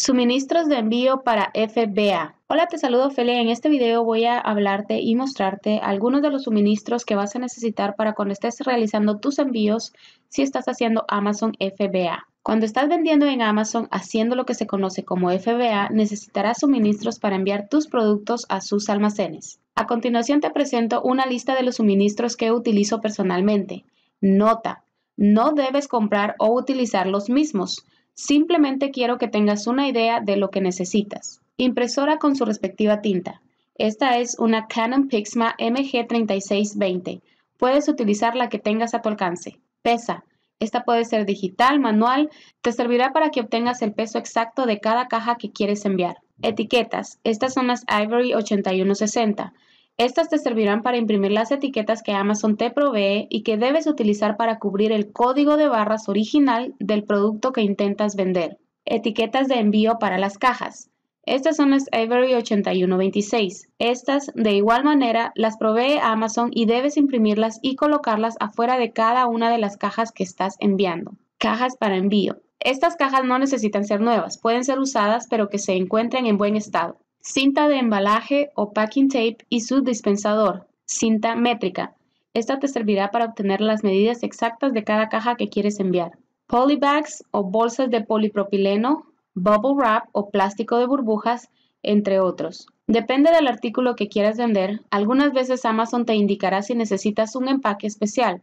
Suministros de envío para FBA. Hola, te saludo Felipe. En este video voy a hablarte y mostrarte algunos de los suministros que vas a necesitar para cuando estés realizando tus envíos si estás haciendo Amazon FBA. Cuando estás vendiendo en Amazon haciendo lo que se conoce como FBA, necesitarás suministros para enviar tus productos a sus almacenes. A continuación te presento una lista de los suministros que utilizo personalmente. Nota, no debes comprar o utilizar los mismos Simplemente quiero que tengas una idea de lo que necesitas. Impresora con su respectiva tinta. Esta es una Canon Pixma MG3620. Puedes utilizar la que tengas a tu alcance. Pesa. Esta puede ser digital, manual, te servirá para que obtengas el peso exacto de cada caja que quieres enviar. Etiquetas. Estas son las Ivory 8160. Estas te servirán para imprimir las etiquetas que Amazon te provee y que debes utilizar para cubrir el código de barras original del producto que intentas vender. Etiquetas de envío para las cajas. Estas son las Avery 8126. Estas, de igual manera, las provee Amazon y debes imprimirlas y colocarlas afuera de cada una de las cajas que estás enviando. Cajas para envío. Estas cajas no necesitan ser nuevas, pueden ser usadas pero que se encuentren en buen estado cinta de embalaje o packing tape y su dispensador, cinta métrica. Esta te servirá para obtener las medidas exactas de cada caja que quieres enviar. Polybags o bolsas de polipropileno, bubble wrap o plástico de burbujas, entre otros. Depende del artículo que quieras vender, algunas veces Amazon te indicará si necesitas un empaque especial.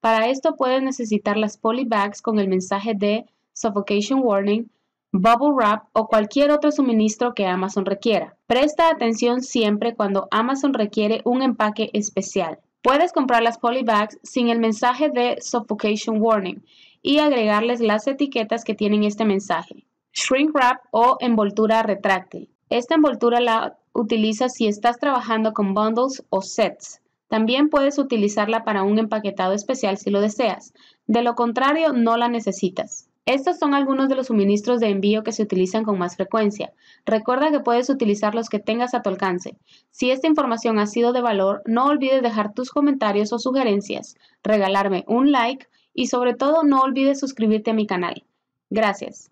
Para esto puedes necesitar las polybags con el mensaje de Suffocation Warning bubble wrap o cualquier otro suministro que Amazon requiera. Presta atención siempre cuando Amazon requiere un empaque especial. Puedes comprar las polybags sin el mensaje de suffocation warning y agregarles las etiquetas que tienen este mensaje. Shrink wrap o envoltura retráctil. Esta envoltura la utilizas si estás trabajando con bundles o sets. También puedes utilizarla para un empaquetado especial si lo deseas. De lo contrario, no la necesitas. Estos son algunos de los suministros de envío que se utilizan con más frecuencia. Recuerda que puedes utilizar los que tengas a tu alcance. Si esta información ha sido de valor, no olvides dejar tus comentarios o sugerencias, regalarme un like y sobre todo no olvides suscribirte a mi canal. Gracias.